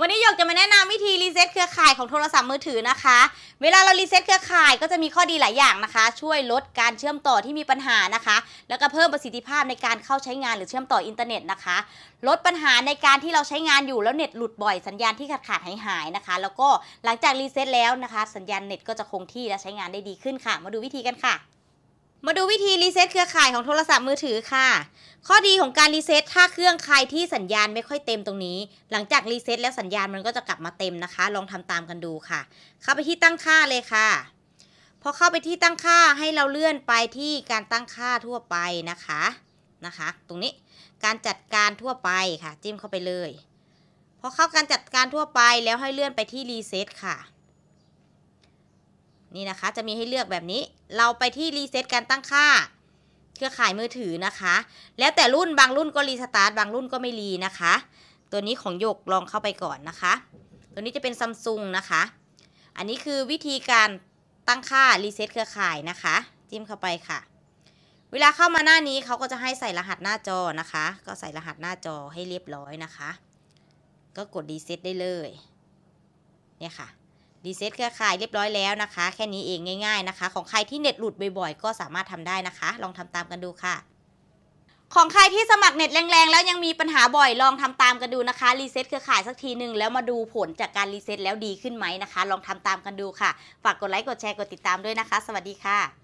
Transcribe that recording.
วันนี้หยกจะมาแนะนำวิธีรีเซ็ตเครือข่ายของโทรศัพท์มือถือนะคะ เวลาเรารีเซ็ตเครือข่ายก็จะมีข้อดีหลายอย่างนะคะ ช่วยลดการเชื่อมต่อที่มีปัญหานะคะ แล้วก็เพิ่มประสิทธิภาพในการเข้าใช้งานหรือเชื่อมต่ออินเทอร์เน็ตนะคะ ลดปัญหาในการที่เราใช้งานอยู่แล้วเน็ตหลุดบ่อยสัญญาณที่ขาดขาดหายหายนะคะ แล้วก็หลังจากรีเซ็ตแล้วนะคะ สัญญาณเน็ตก็จะคงที่และใช้งานได้ดีขึ้นค่ะ มาดูวิธีกันค่ะมาดูวิธีรีเซ็ตเครือข่ายของโทรศัพท์มือถือค่ะ ข้อดีของการรีเซ็ตถ้าเครื่องใครที่สัญญาณไม่ค่อยเต็มตรงนี้ หลังจากรีเซ็ตแล้วสัญญาณมันก็จะกลับมาเต็มนะคะ ลองทำตามกันดูค่ะ เข้าไปที่ตั้งค่าเลยค่ะ พอเข้าไปที่ตั้งค่าให้เราเลื่อนไปที่การตั้งค่าทั่วไปนะคะ นะคะ ตรงนี้ การจัดการทั่วไปค่ะ จิ้มเข้าไปเลย พอเข้าการจัดการทั่วไปแล้วให้เลื่อนไปที่รีเซ็ตค่ะนี่นะคะจะมีให้เลือกแบบนี้เราไปที่รีเซ็ตการตั้งค่า เครือข่ายมือถือนะคะ แล้วแต่รุ่นบางรุ่นก็รีสตาร์ทบางรุ่นก็ไม่รีนะคะ ตัวนี้ของยกลองเข้าไปก่อนนะคะตัวนี้จะเป็นซัมซุงนะคะอันนี้คือวิธีการตั้งค่ารีเซ็ตเครือข่ายนะคะจิ้มเข้าไปค่ะ เวลาเข้ามาหน้านี้เขาก็จะให้ใส่รหัสหน้าจอนะคะ ก็ใส่รหัสหน้าจอให้เรียบร้อยนะคะ ก็กดรีเซ็ตได้เลย เนี่ยค่ะรีเซ็ตเครือข่ายเรียบร้อยแล้วนะคะ แค่นี้เองง่าย ๆ นะคะ ของใครที่เน็ตหลุดบ่อยๆก็สามารถทำได้นะคะ ลองทำตามกันดูค่ะ ของใครที่สมัครเน็ตแรงๆแล้วยังมีปัญหาบ่อย ลองทำตามกันดูนะคะ รีเซ็ตเครือข่ายสักทีหนึ่งแล้วมาดูผลจากการรีเซ็ตแล้วดีขึ้นไหมนะคะ ลองทำตามกันดูค่ะ ฝากกดไลค์ กดแชร์ กดติดตามด้วยนะคะ สวัสดีค่ะ